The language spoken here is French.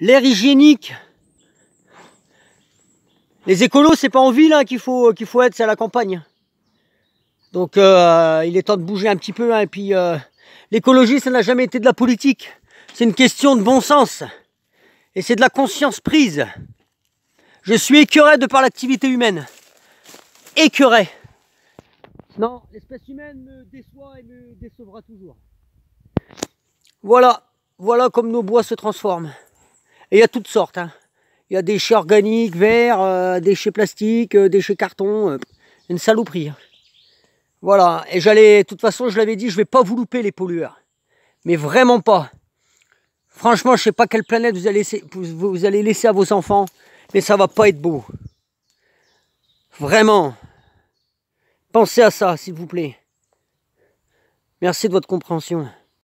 l'air hygiénique. Les écolos, c'est pas en ville hein, qu'il faut, qu'il faut être, c'est à la campagne. Donc euh, il est temps de bouger un petit peu. Hein, et puis euh, l'écologie, ça n'a jamais été de la politique. C'est une question de bon sens. Et c'est de la conscience prise. Je suis écœuré de par l'activité humaine. Écœuré. Non, l'espèce humaine me déçoit et me décevra toujours. Voilà voilà comme nos bois se transforment. Et il y a toutes sortes. Hein. Il y a déchets organiques, verts, euh, déchets plastiques, euh, déchets cartons. Euh, une saloperie. Hein. Voilà, et j'allais, de toute façon, je l'avais dit, je vais pas vous louper les pollueurs. Mais vraiment pas. Franchement, je sais pas quelle planète vous allez, laisser, vous allez laisser à vos enfants, mais ça va pas être beau. Vraiment. Pensez à ça, s'il vous plaît. Merci de votre compréhension.